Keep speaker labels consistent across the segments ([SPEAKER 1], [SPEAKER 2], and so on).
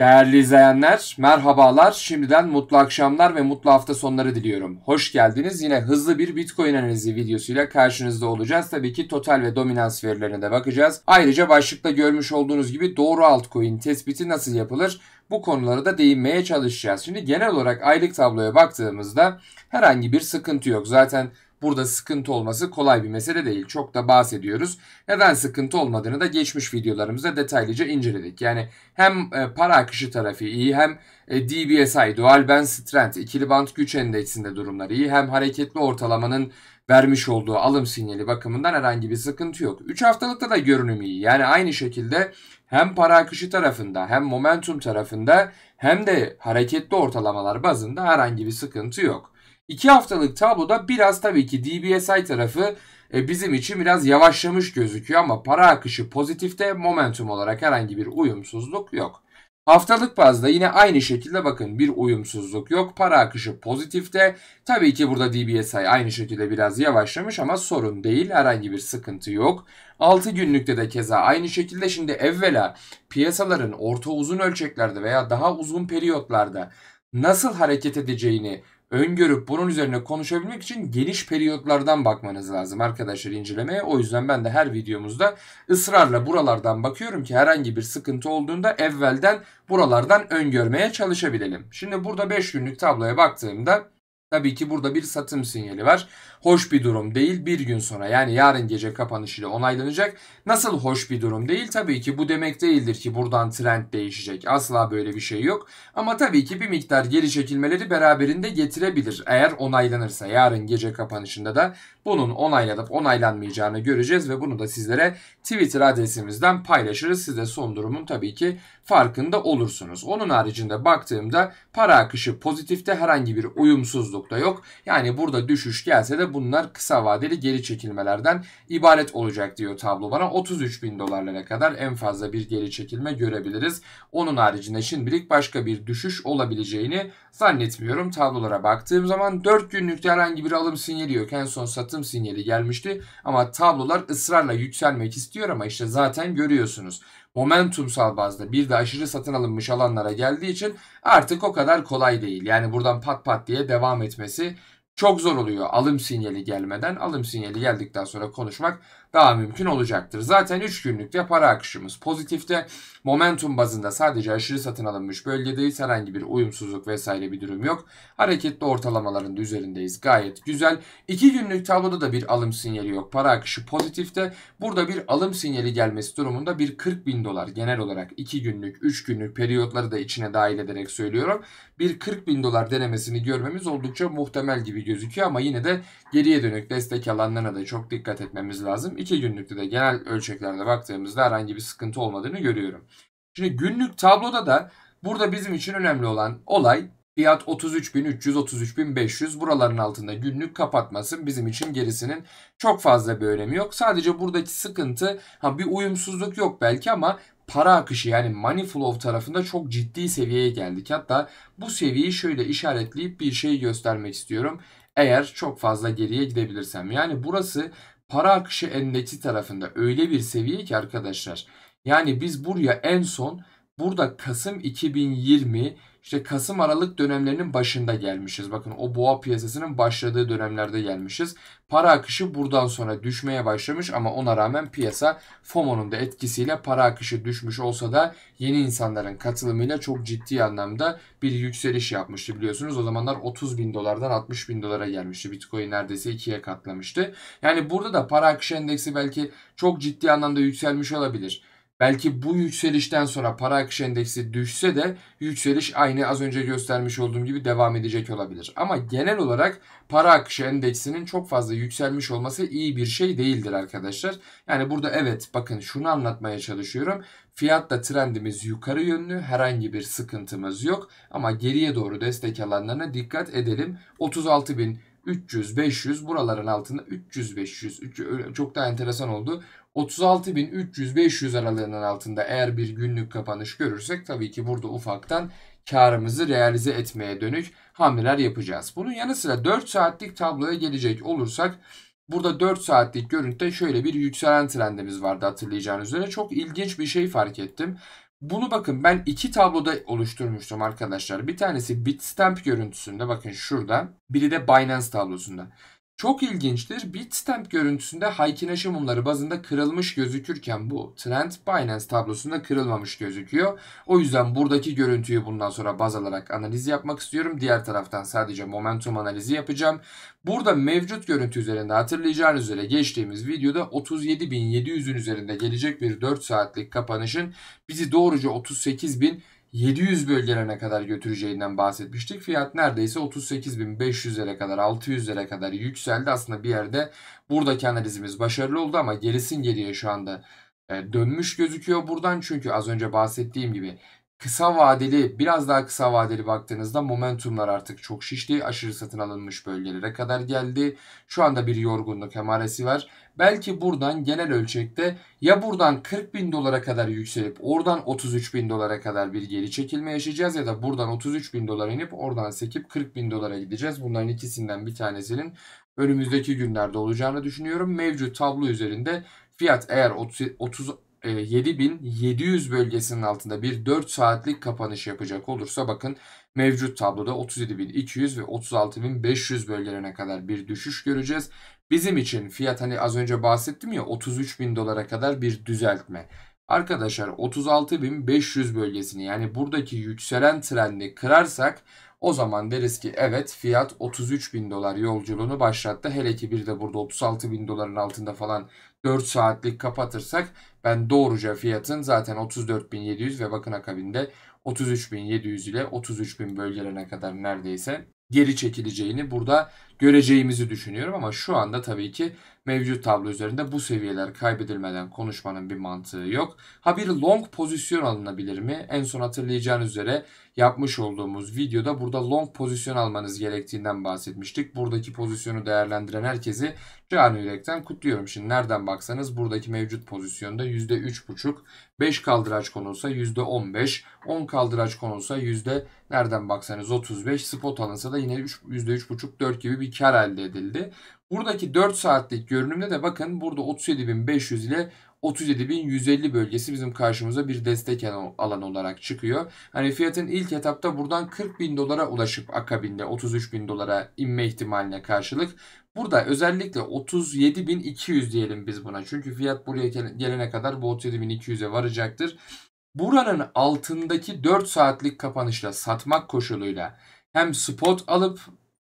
[SPEAKER 1] Değerli izleyenler, merhabalar. Şimdiden mutlu akşamlar ve mutlu hafta sonları diliyorum. Hoş geldiniz. Yine hızlı bir Bitcoin analizi videosuyla karşınızda olacağız. Tabii ki total ve dominans verilerine de bakacağız. Ayrıca başlıkta görmüş olduğunuz gibi doğru altcoin tespiti nasıl yapılır? Bu konulara da değinmeye çalışacağız. Şimdi genel olarak aylık tabloya baktığımızda herhangi bir sıkıntı yok. Zaten Burada sıkıntı olması kolay bir mesele değil. Çok da bahsediyoruz. Neden sıkıntı olmadığını da geçmiş videolarımızda detaylıca inceledik. Yani hem e, para akışı tarafı iyi hem e, DBSI, Dual Band Strength, ikili band güç endeksinde durumları iyi. Hem hareketli ortalamanın vermiş olduğu alım sinyali bakımından herhangi bir sıkıntı yok. 3 haftalıkta da görünüm iyi. Yani aynı şekilde hem para akışı tarafında hem momentum tarafında hem de hareketli ortalamalar bazında herhangi bir sıkıntı yok. İki haftalık tabloda biraz tabii ki DBSI tarafı e, bizim için biraz yavaşlamış gözüküyor ama para akışı pozitifte momentum olarak herhangi bir uyumsuzluk yok. Haftalık bazda yine aynı şekilde bakın bir uyumsuzluk yok. Para akışı pozitifte. Tabii ki burada DBSI aynı şekilde biraz yavaşlamış ama sorun değil. Herhangi bir sıkıntı yok. 6 günlükte de keza aynı şekilde şimdi evvela piyasaların orta uzun ölçeklerde veya daha uzun periyotlarda nasıl hareket edeceğini öngörüp bunun üzerine konuşabilmek için geniş periyotlardan bakmanız lazım arkadaşlar incelemeye. O yüzden ben de her videomuzda ısrarla buralardan bakıyorum ki herhangi bir sıkıntı olduğunda evvelden buralardan öngörmeye çalışabilelim. Şimdi burada 5 günlük tabloya baktığımda Tabii ki burada bir satım sinyali var. Hoş bir durum değil. Bir gün sonra yani yarın gece kapanışıyla onaylanacak. Nasıl hoş bir durum değil? Tabii ki bu demek değildir ki buradan trend değişecek. Asla böyle bir şey yok. Ama tabii ki bir miktar geri çekilmeleri beraberinde getirebilir. Eğer onaylanırsa yarın gece kapanışında da bunun onaylanıp onaylanmayacağını göreceğiz ve bunu da sizlere Twitter adresimizden paylaşırız. Siz de son durumun tabii ki farkında olursunuz. Onun haricinde baktığımda para akışı pozitifte herhangi bir uyumsuzluk fazlalıkta yok. Yani burada düşüş gelse de bunlar kısa vadeli geri çekilmelerden ibaret olacak diyor tablo bana. 33 bin dolarlara kadar en fazla bir geri çekilme görebiliriz. Onun haricinde şimdilik başka bir düşüş olabileceğini zannetmiyorum. Tablolara baktığım zaman 4 günlükte herhangi bir alım sinyali yok. En son satım sinyali gelmişti ama tablolar ısrarla yükselmek istiyor ama işte zaten görüyorsunuz momentumsal bazda bir de aşırı satın alınmış alanlara geldiği için artık o kadar kolay değil. Yani buradan pat pat diye devam etmesi çok zor oluyor alım sinyali gelmeden. Alım sinyali geldikten sonra konuşmak daha mümkün olacaktır. Zaten 3 günlükte para akışımız pozitifte. Momentum bazında sadece aşırı satın alınmış bölgedeyiz. Herhangi bir uyumsuzluk vesaire bir durum yok. Hareketli ortalamaların üzerindeyiz. Gayet güzel. 2 günlük tabloda da bir alım sinyali yok. Para akışı pozitifte. Burada bir alım sinyali gelmesi durumunda bir 40 bin dolar genel olarak 2 günlük 3 günlük periyotları da içine dahil ederek söylüyorum. Bir 40 bin dolar denemesini görmemiz oldukça muhtemel gibi gözüküyor ama yine de geriye dönük destek alanlarına da çok dikkat etmemiz lazım. İki günlükte de genel ölçeklerde baktığımızda herhangi bir sıkıntı olmadığını görüyorum. Şimdi günlük tabloda da burada bizim için önemli olan olay fiyat 33.300-33.500 buraların altında günlük kapatmasın bizim için gerisinin çok fazla bir önemi yok. Sadece buradaki sıkıntı ha bir uyumsuzluk yok belki ama para akışı yani money flow tarafında çok ciddi seviyeye geldik. Hatta bu seviyeyi şöyle işaretleyip bir şey göstermek istiyorum. Eğer çok fazla geriye gidebilirsem. Yani burası para akışı endeksi tarafında öyle bir seviye ki arkadaşlar. Yani biz buraya en son burada Kasım 2020 işte Kasım Aralık dönemlerinin başında gelmişiz. Bakın o boğa piyasasının başladığı dönemlerde gelmişiz. Para akışı buradan sonra düşmeye başlamış ama ona rağmen piyasa FOMO'nun da etkisiyle para akışı düşmüş olsa da yeni insanların katılımıyla çok ciddi anlamda bir yükseliş yapmıştı biliyorsunuz. O zamanlar 30 bin dolardan 60 bin dolara gelmişti. Bitcoin neredeyse ikiye katlamıştı. Yani burada da para akışı endeksi belki çok ciddi anlamda yükselmiş olabilir. Belki bu yükselişten sonra para akış endeksi düşse de yükseliş aynı az önce göstermiş olduğum gibi devam edecek olabilir. Ama genel olarak para akışı endeksinin çok fazla yükselmiş olması iyi bir şey değildir arkadaşlar. Yani burada evet bakın şunu anlatmaya çalışıyorum. Fiyatla trendimiz yukarı yönlü herhangi bir sıkıntımız yok. Ama geriye doğru destek alanlarına dikkat edelim. 36 bin 300, 500 buraların altında 300, 500 çok daha enteresan oldu. 36.300-500 aralığının altında eğer bir günlük kapanış görürsek tabii ki burada ufaktan karımızı realize etmeye dönük hamleler yapacağız. Bunun yanı sıra 4 saatlik tabloya gelecek olursak burada 4 saatlik görüntüde şöyle bir yükselen trendimiz vardı hatırlayacağınız üzere. Çok ilginç bir şey fark ettim. Bunu bakın ben iki tabloda oluşturmuştum arkadaşlar. Bir tanesi Bitstamp görüntüsünde bakın şurada. Biri de Binance tablosunda. Çok ilginçtir. Bitstamp görüntüsünde Haykination mumları bazında kırılmış gözükürken bu trend Binance tablosunda kırılmamış gözüküyor. O yüzden buradaki görüntüyü bundan sonra baz alarak analiz yapmak istiyorum. Diğer taraftan sadece momentum analizi yapacağım. Burada mevcut görüntü üzerinde hatırlayacağınız üzere geçtiğimiz videoda 37.700'ün üzerinde gelecek bir 4 saatlik kapanışın bizi doğruca 38.000 700 bölgelerine kadar götüreceğinden bahsetmiştik. Fiyat neredeyse 38.500'lere kadar 600'lere kadar yükseldi. Aslında bir yerde buradaki analizimiz başarılı oldu ama gerisin geriye şu anda e, dönmüş gözüküyor buradan. Çünkü az önce bahsettiğim gibi kısa vadeli biraz daha kısa vadeli baktığınızda momentumlar artık çok şişti. Aşırı satın alınmış bölgelere kadar geldi. Şu anda bir yorgunluk emaresi var Belki buradan genel ölçekte ya buradan 40 bin dolara kadar yükselip oradan 33 bin dolara kadar bir geri çekilme yaşayacağız ya da buradan 33 bin dolara inip oradan sekip 40 bin dolara gideceğiz. Bunların ikisinden bir tanesinin önümüzdeki günlerde olacağını düşünüyorum. Mevcut tablo üzerinde fiyat eğer 30, 30 77.700 bölgesinin altında bir 4 saatlik kapanış yapacak olursa bakın Mevcut tabloda 37.200 ve 36.500 bölgelerine kadar bir düşüş göreceğiz. Bizim için fiyat hani az önce bahsettim ya 33.000 dolara kadar bir düzeltme. Arkadaşlar 36.500 bölgesini yani buradaki yükselen trendi kırarsak o zaman deriz ki evet fiyat 33.000 dolar yolculuğunu başlattı. Hele ki bir de burada 36.000 doların altında falan 4 saatlik kapatırsak ben doğruca fiyatın zaten 34.700 ve bakın akabinde 33.700 ile 33.000 bölgelerine kadar neredeyse geri çekileceğini burada göreceğimizi düşünüyorum ama şu anda tabii ki Mevcut tablo üzerinde bu seviyeler kaybedilmeden konuşmanın bir mantığı yok. Ha bir long pozisyon alınabilir mi? En son hatırlayacağınız üzere yapmış olduğumuz videoda burada long pozisyon almanız gerektiğinden bahsetmiştik. Buradaki pozisyonu değerlendiren herkesi canı yürekten kutluyorum. Şimdi nereden baksanız buradaki mevcut pozisyonda %3,5, 5 kaldıraç konulsa %15, 10 kaldıraç konulsa yüzde nereden baksanız 35, spot alınsa da yine %3,5-4 gibi bir kar elde edildi. Buradaki 4 saatlik görünümde de bakın burada 37.500 ile 37.150 bölgesi bizim karşımıza bir destek alan olarak çıkıyor. Hani fiyatın ilk etapta buradan 40.000 dolara ulaşıp akabinde 33.000 dolara inme ihtimaline karşılık burada özellikle 37.200 diyelim biz buna. Çünkü fiyat buraya gelene kadar bu 37.200'e varacaktır. Buranın altındaki 4 saatlik kapanışla satmak koşuluyla hem spot alıp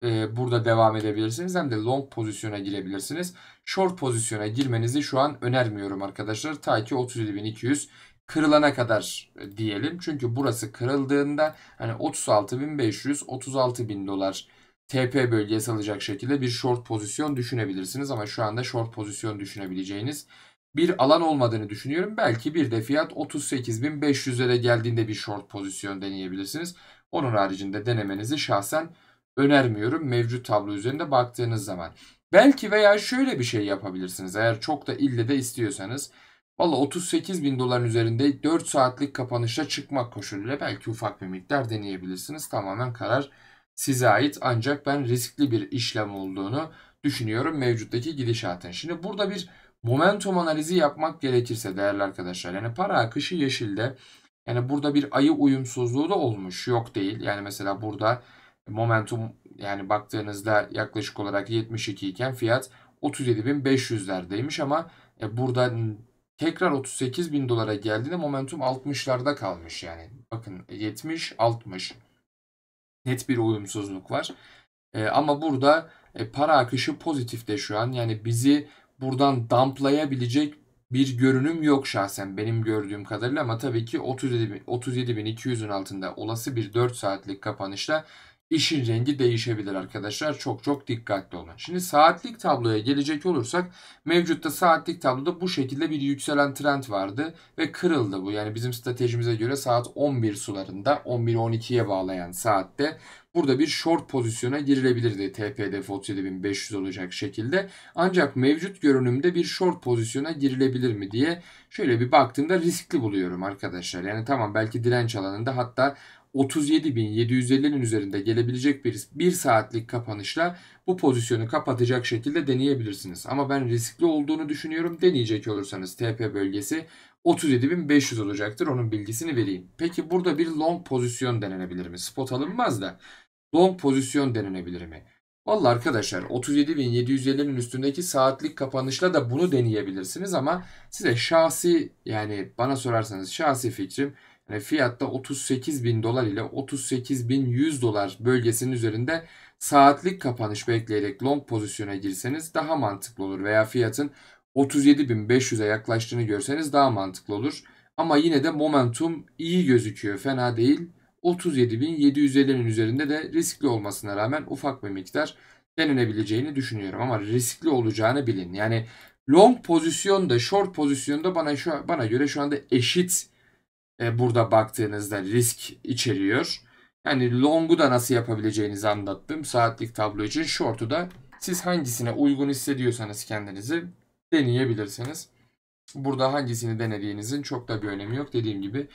[SPEAKER 1] e, burada devam edebilirsiniz. Hem de long pozisyona girebilirsiniz. Short pozisyona girmenizi şu an önermiyorum arkadaşlar. Ta ki 37.200 kırılana kadar e, diyelim. Çünkü burası kırıldığında hani 36.500 36.000 dolar TP bölgesi alacak şekilde bir short pozisyon düşünebilirsiniz ama şu anda short pozisyon düşünebileceğiniz bir alan olmadığını düşünüyorum. Belki bir de fiyat 38.500'e de geldiğinde bir short pozisyon deneyebilirsiniz. Onun haricinde denemenizi şahsen önermiyorum mevcut tablo üzerinde baktığınız zaman. Belki veya şöyle bir şey yapabilirsiniz eğer çok da ille de istiyorsanız. Valla 38 bin doların üzerinde 4 saatlik kapanışa çıkmak koşuluyla belki ufak bir miktar deneyebilirsiniz. Tamamen karar size ait ancak ben riskli bir işlem olduğunu düşünüyorum mevcuttaki gidişatın. Şimdi burada bir momentum analizi yapmak gerekirse değerli arkadaşlar yani para akışı yeşilde yani burada bir ayı uyumsuzluğu da olmuş yok değil. Yani mesela burada momentum yani baktığınızda yaklaşık olarak 72 iken fiyat 37.500'lerdeymiş ama e, burada tekrar 38.000 bin dolara geldiğinde momentum 60'larda kalmış yani. Bakın 70 e, 60 net bir uyumsuzluk var. E, ama burada para akışı pozitif de şu an yani bizi buradan damplayabilecek bir görünüm yok şahsen benim gördüğüm kadarıyla ama tabii ki 37.200'ün altında olası bir 4 saatlik kapanışla İşin rengi değişebilir arkadaşlar. Çok çok dikkatli olun. Şimdi saatlik tabloya gelecek olursak mevcutta saatlik tabloda bu şekilde bir yükselen trend vardı ve kırıldı bu. Yani bizim stratejimize göre saat 11 sularında 11-12'ye bağlayan saatte burada bir short pozisyona girilebilirdi. TPDF 37500 olacak şekilde. Ancak mevcut görünümde bir short pozisyona girilebilir mi diye şöyle bir baktığımda riskli buluyorum arkadaşlar. Yani tamam belki direnç alanında hatta 37.750'nin üzerinde gelebilecek bir 1 saatlik kapanışla bu pozisyonu kapatacak şekilde deneyebilirsiniz. Ama ben riskli olduğunu düşünüyorum. Deneyecek olursanız TP bölgesi 37.500 olacaktır. Onun bilgisini vereyim. Peki burada bir long pozisyon denenebilir mi? Spot alınmaz da long pozisyon denenebilir mi? Valla arkadaşlar 37.750'nin üstündeki saatlik kapanışla da bunu deneyebilirsiniz ama size şahsi yani bana sorarsanız şahsi fikrim fiyatta 38 bin dolar ile 38 bin 100 dolar bölgesinin üzerinde saatlik kapanış bekleyerek long pozisyona girseniz daha mantıklı olur veya fiyatın 37.500'e yaklaştığını görseniz daha mantıklı olur. Ama yine de momentum iyi gözüküyor fena değil. 37.750'nin üzerinde de riskli olmasına rağmen ufak bir miktar denenebileceğini düşünüyorum ama riskli olacağını bilin. Yani long pozisyonda, short pozisyonda bana şu bana göre şu anda eşit e, burada baktığınızda risk içeriyor. Yani long'u da nasıl yapabileceğinizi anlattım saatlik tablo için. Short'u da siz hangisine uygun hissediyorsanız kendinizi deneyebilirsiniz. Burada hangisini denediğinizin çok da bir önemi yok. Dediğim gibi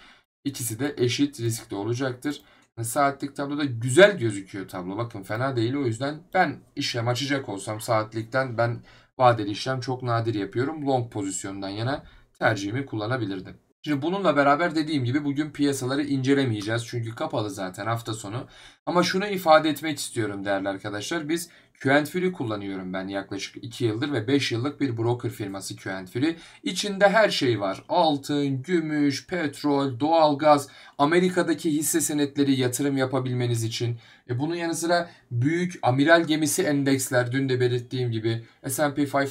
[SPEAKER 1] ikisi de eşit riskte olacaktır. Saatlik tabloda güzel gözüküyor tablo. Bakın fena değil o yüzden ben işlem açacak olsam saatlikten ben vadeli işlem çok nadir yapıyorum. Long pozisyondan yana tercihimi kullanabilirdim. Şimdi bununla beraber dediğim gibi bugün piyasaları incelemeyeceğiz. Çünkü kapalı zaten hafta sonu. Ama şunu ifade etmek istiyorum değerli arkadaşlar. Biz Q&Fury kullanıyorum ben yaklaşık 2 yıldır ve 5 yıllık bir broker firması Q&Fury. İçinde her şey var. Altın, gümüş, petrol, doğalgaz, Amerika'daki hisse senetleri yatırım yapabilmeniz için. E bunun yanı sıra büyük amiral gemisi endeksler dün de belirttiğim gibi S&P 500,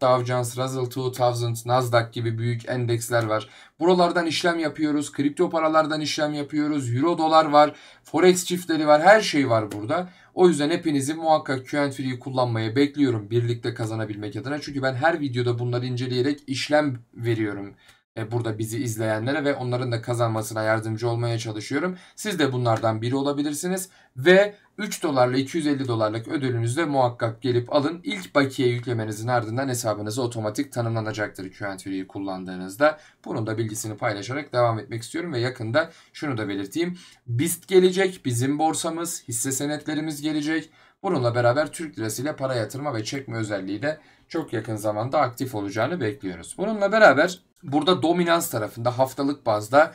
[SPEAKER 1] Dow Jones, Russell 2000, Nasdaq gibi büyük endeksler var. Buralardan işlem yapıyoruz. Kripto paralardan işlem yapıyoruz. Euro dolar var. Forex çiftleri var. Her şey var burada. O yüzden hepinizi muhakkak Q&Free'yi kullanmaya bekliyorum birlikte kazanabilmek adına. Çünkü ben her videoda bunları inceleyerek işlem veriyorum. E, burada bizi izleyenlere ve onların da kazanmasına yardımcı olmaya çalışıyorum. Siz de bunlardan biri olabilirsiniz ve 3 dolarla 250 dolarlık ödülünüzü de muhakkak gelip alın. İlk bakiye yüklemenizin ardından hesabınıza otomatik tanımlanacaktır QNTV'yi kullandığınızda. Bunun da bilgisini paylaşarak devam etmek istiyorum ve yakında şunu da belirteyim. BIST gelecek, bizim borsamız, hisse senetlerimiz gelecek. Bununla beraber Türk lirasıyla para yatırma ve çekme özelliği de çok yakın zamanda aktif olacağını bekliyoruz. Bununla beraber burada dominans tarafında haftalık bazda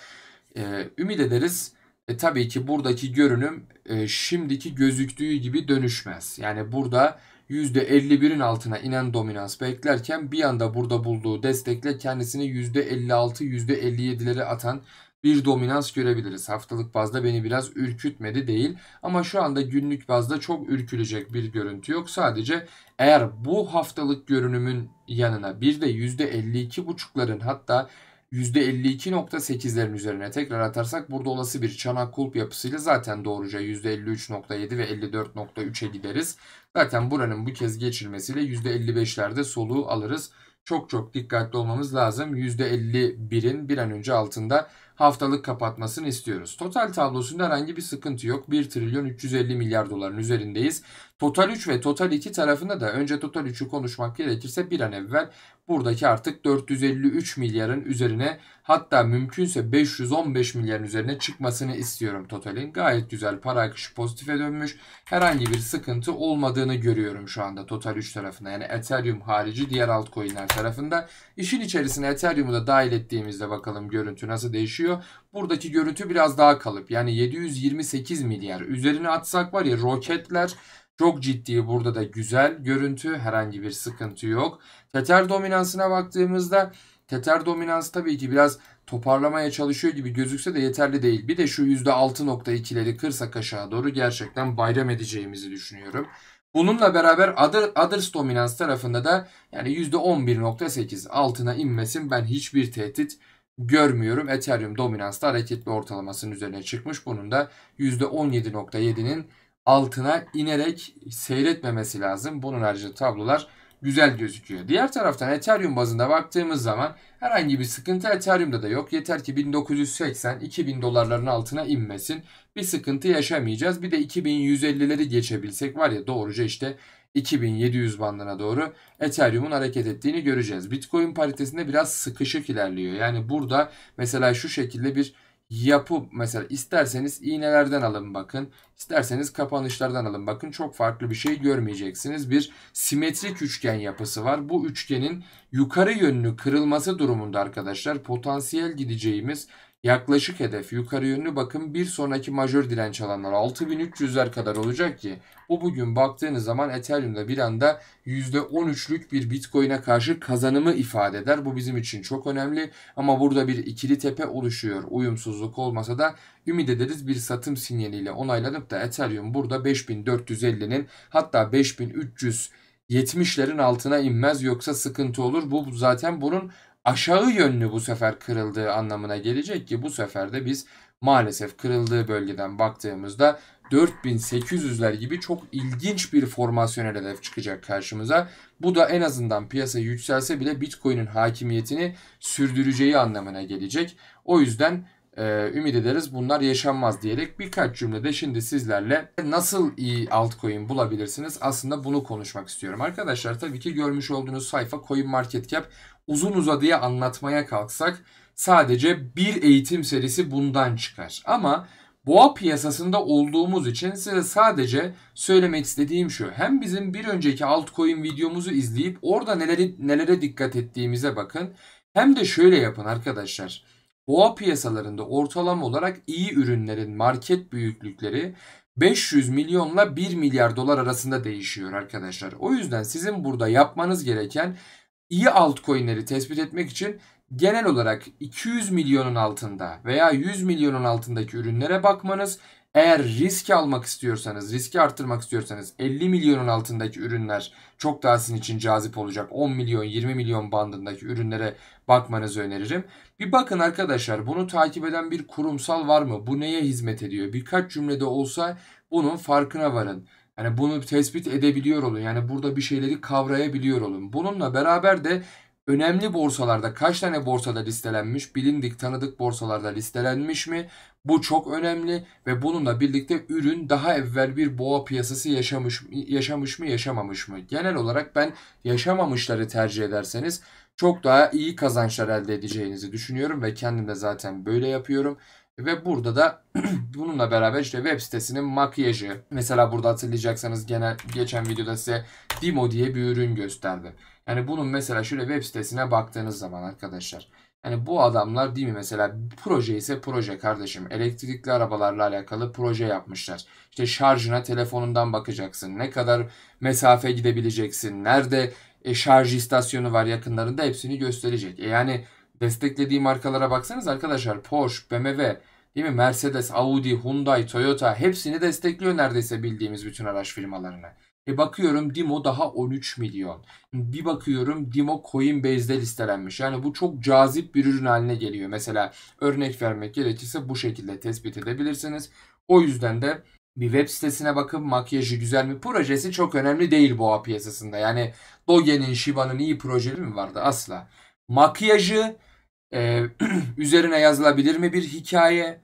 [SPEAKER 1] e, ümit ederiz. E, tabii ki buradaki görünüm e, şimdiki gözüktüğü gibi dönüşmez. Yani burada %51'in altına inen dominans beklerken bir anda burada bulduğu destekle kendisini %56-%57'lere atan bir dominans görebiliriz. Haftalık bazda beni biraz ürkütmedi değil ama şu anda günlük bazda çok ürkülecek bir görüntü yok. Sadece eğer bu haftalık görünümün yanına bir de %52,5'ların hatta %52.8'lerin üzerine tekrar atarsak burada olası bir çanak kulp yapısıyla zaten doğruca %53.7 ve 54.3'e gideriz. Zaten buranın bu kez geçilmesiyle %55'lerde soluğu alırız. Çok çok dikkatli olmamız lazım. %51'in bir an önce altında haftalık kapatmasını istiyoruz. Total tablosunda herhangi bir sıkıntı yok. 1 trilyon 350 milyar doların üzerindeyiz. Total 3 ve total 2 tarafında da önce total 3'ü konuşmak gerekirse bir an evvel buradaki artık 453 milyarın üzerine hatta mümkünse 515 milyarın üzerine çıkmasını istiyorum totalin. Gayet güzel para akışı pozitife dönmüş. Herhangi bir sıkıntı olmadığını görüyorum şu anda total 3 tarafında. Yani Ethereum harici diğer altcoin'ler tarafında. İşin içerisine Ethereum'u da dahil ettiğimizde bakalım görüntü nasıl değişiyor geçiyor. Buradaki görüntü biraz daha kalıp yani 728 milyar üzerine atsak var ya roketler çok ciddi burada da güzel görüntü herhangi bir sıkıntı yok. Teter dominansına baktığımızda Teter dominans tabii ki biraz toparlamaya çalışıyor gibi gözükse de yeterli değil. Bir de şu %6.2'leri kırsak aşağı doğru gerçekten bayram edeceğimizi düşünüyorum. Bununla beraber other, Others dominans tarafında da yani %11.8 altına inmesin ben hiçbir tehdit görmüyorum. Ethereum dominans da hareketli ortalamasının üzerine çıkmış. Bunun da %17.7'nin altına inerek seyretmemesi lazım. Bunun haricinde tablolar güzel gözüküyor. Diğer taraftan Ethereum bazında baktığımız zaman herhangi bir sıkıntı Ethereum'da da yok. Yeter ki 1980-2000 dolarların altına inmesin. Bir sıkıntı yaşamayacağız. Bir de 2150'leri geçebilsek var ya doğruca işte 2700 bandına doğru Ethereum'un hareket ettiğini göreceğiz. Bitcoin paritesinde biraz sıkışık ilerliyor. Yani burada mesela şu şekilde bir yapı mesela isterseniz iğnelerden alın bakın. isterseniz kapanışlardan alın bakın. Çok farklı bir şey görmeyeceksiniz. Bir simetrik üçgen yapısı var. Bu üçgenin yukarı yönlü kırılması durumunda arkadaşlar potansiyel gideceğimiz yaklaşık hedef yukarı yönlü bakın bir sonraki majör direnç alanlar 6300'ler kadar olacak ki bu bugün baktığınız zaman Ethereum'da bir anda %13'lük bir Bitcoin'e karşı kazanımı ifade eder. Bu bizim için çok önemli ama burada bir ikili tepe oluşuyor. Uyumsuzluk olmasa da ümit ederiz bir satım sinyaliyle onaylanıp da Ethereum burada 5450'nin hatta 5300 70'lerin altına inmez yoksa sıkıntı olur. Bu zaten bunun aşağı yönlü bu sefer kırıldığı anlamına gelecek ki bu sefer de biz maalesef kırıldığı bölgeden baktığımızda 4800'ler gibi çok ilginç bir formasyonel hedef çıkacak karşımıza. Bu da en azından piyasa yükselse bile Bitcoin'in hakimiyetini sürdüreceği anlamına gelecek. O yüzden e, ümit ederiz bunlar yaşanmaz diyerek birkaç cümlede şimdi sizlerle nasıl iyi altcoin bulabilirsiniz aslında bunu konuşmak istiyorum. Arkadaşlar tabii ki görmüş olduğunuz sayfa CoinMarketCap uzun uzadıya anlatmaya kalksak sadece bir eğitim serisi bundan çıkar. Ama boğa piyasasında olduğumuz için size sadece söylemek istediğim şu. Hem bizim bir önceki altcoin videomuzu izleyip orada neleri, nelere dikkat ettiğimize bakın. Hem de şöyle yapın arkadaşlar. Boğa piyasalarında ortalama olarak iyi ürünlerin market büyüklükleri 500 milyonla 1 milyar dolar arasında değişiyor arkadaşlar. O yüzden sizin burada yapmanız gereken iyi altcoin'leri tespit etmek için genel olarak 200 milyonun altında veya 100 milyonun altındaki ürünlere bakmanız eğer riski almak istiyorsanız, riski arttırmak istiyorsanız 50 milyonun altındaki ürünler çok daha sizin için cazip olacak. 10 milyon, 20 milyon bandındaki ürünlere bakmanızı öneririm. Bir bakın arkadaşlar bunu takip eden bir kurumsal var mı? Bu neye hizmet ediyor? Birkaç cümlede olsa bunun farkına varın. Yani bunu tespit edebiliyor olun. Yani burada bir şeyleri kavrayabiliyor olun. Bununla beraber de önemli borsalarda kaç tane borsada listelenmiş, bilindik tanıdık borsalarda listelenmiş mi? Bu çok önemli ve bununla birlikte ürün daha evvel bir boğa piyasası yaşamış yaşamış mı, yaşamamış mı? Genel olarak ben yaşamamışları tercih ederseniz çok daha iyi kazançlar elde edeceğinizi düşünüyorum ve kendim de zaten böyle yapıyorum. Ve burada da bununla beraber işte web sitesinin makyajı. Mesela burada hatırlayacaksanız genel geçen videoda size Dimo diye bir ürün gösterdim. Yani bunun mesela şöyle web sitesine baktığınız zaman arkadaşlar. Yani bu adamlar değil mi mesela proje ise proje kardeşim. Elektrikli arabalarla alakalı proje yapmışlar. İşte şarjına telefonundan bakacaksın. Ne kadar mesafe gidebileceksin. Nerede e, şarj istasyonu var yakınlarında hepsini gösterecek. E yani Desteklediği markalara baksanız arkadaşlar Porsche, BMW, değil mi? Mercedes, Audi, Hyundai, Toyota hepsini destekliyor neredeyse bildiğimiz bütün araç firmalarını. E bakıyorum Dimo daha 13 milyon. Bir bakıyorum Dimo Coinbase'de listelenmiş. Yani bu çok cazip bir ürün haline geliyor. Mesela örnek vermek gerekirse bu şekilde tespit edebilirsiniz. O yüzden de bir web sitesine bakıp makyajı güzel mi? Projesi çok önemli değil boğa piyasasında. Yani Doge'nin, Shiba'nın iyi projeleri mi vardı? Asla. Makyajı ee, üzerine yazılabilir mi bir hikaye?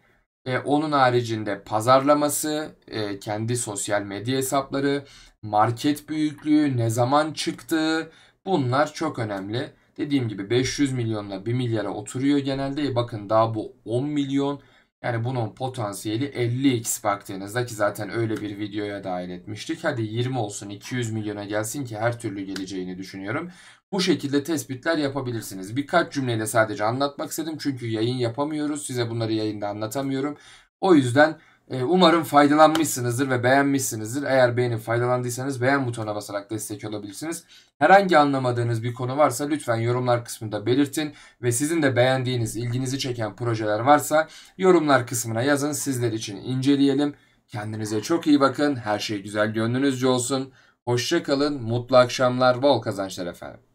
[SPEAKER 1] Ee, onun haricinde pazarlaması, e, kendi sosyal medya hesapları, market büyüklüğü, ne zaman çıktığı bunlar çok önemli. Dediğim gibi 500 milyonla 1 milyara oturuyor genelde. E, bakın daha bu 10 milyon yani bunun potansiyeli 50x baktığınızda ki zaten öyle bir videoya dahil etmiştik. Hadi 20 olsun 200 milyona gelsin ki her türlü geleceğini düşünüyorum. Bu şekilde tespitler yapabilirsiniz. Birkaç cümleyle sadece anlatmak istedim çünkü yayın yapamıyoruz. Size bunları yayında anlatamıyorum. O yüzden ee, umarım faydalanmışsınızdır ve beğenmişsinizdir. Eğer beğenip faydalandıysanız beğen butonuna basarak destek olabilirsiniz. Herhangi anlamadığınız bir konu varsa lütfen yorumlar kısmında belirtin ve sizin de beğendiğiniz, ilginizi çeken projeler varsa yorumlar kısmına yazın. Sizler için inceleyelim. Kendinize çok iyi bakın. Her şey güzel gönlünüzce olsun. Hoşça kalın. Mutlu akşamlar, bol kazançlar efendim.